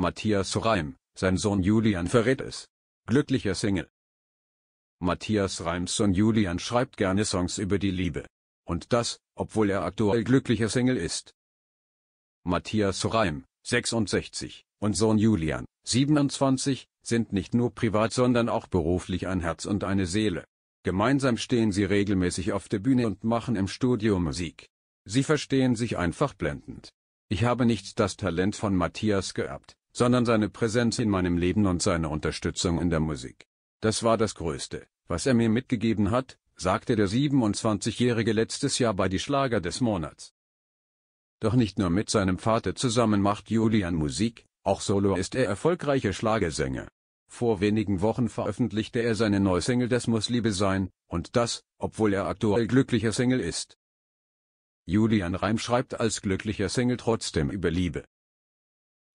Matthias Reim, sein Sohn Julian verrät es. Glücklicher Single. Matthias Reims Sohn Julian schreibt gerne Songs über die Liebe. Und das, obwohl er aktuell glücklicher Single ist. Matthias Reim, 66, und Sohn Julian, 27, sind nicht nur privat, sondern auch beruflich ein Herz und eine Seele. Gemeinsam stehen sie regelmäßig auf der Bühne und machen im Studio Musik. Sie verstehen sich einfach blendend. Ich habe nicht das Talent von Matthias geerbt, sondern seine Präsenz in meinem Leben und seine Unterstützung in der Musik. Das war das Größte, was er mir mitgegeben hat, sagte der 27-Jährige letztes Jahr bei die Schlager des Monats. Doch nicht nur mit seinem Vater zusammen macht Julian Musik, auch solo ist er erfolgreicher Schlagersänger. Vor wenigen Wochen veröffentlichte er seine neue Single Das muss Liebe sein, und das, obwohl er aktuell glücklicher Single ist. Julian Reim schreibt als glücklicher Single trotzdem über Liebe.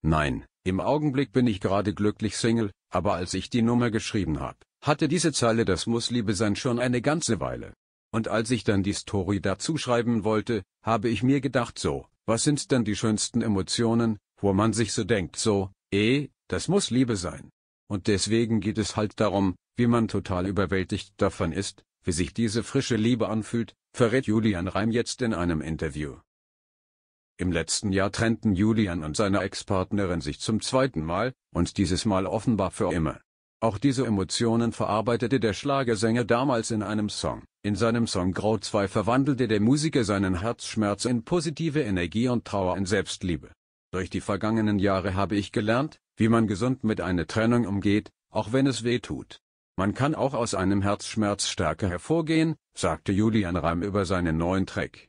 Nein, im Augenblick bin ich gerade glücklich Single, aber als ich die Nummer geschrieben habe, hatte diese Zeile das muss Liebe sein schon eine ganze Weile. Und als ich dann die Story dazu schreiben wollte, habe ich mir gedacht so, was sind denn die schönsten Emotionen, wo man sich so denkt so, eh, das muss Liebe sein. Und deswegen geht es halt darum, wie man total überwältigt davon ist, wie sich diese frische Liebe anfühlt, verrät Julian Reim jetzt in einem Interview. Im letzten Jahr trennten Julian und seine Ex-Partnerin sich zum zweiten Mal, und dieses Mal offenbar für immer. Auch diese Emotionen verarbeitete der Schlagersänger damals in einem Song. In seinem Song Grau 2 verwandelte der Musiker seinen Herzschmerz in positive Energie und Trauer in Selbstliebe. Durch die vergangenen Jahre habe ich gelernt, wie man gesund mit einer Trennung umgeht, auch wenn es weh tut. Man kann auch aus einem Herzschmerz stärker hervorgehen, sagte Julian Reim über seinen neuen Track.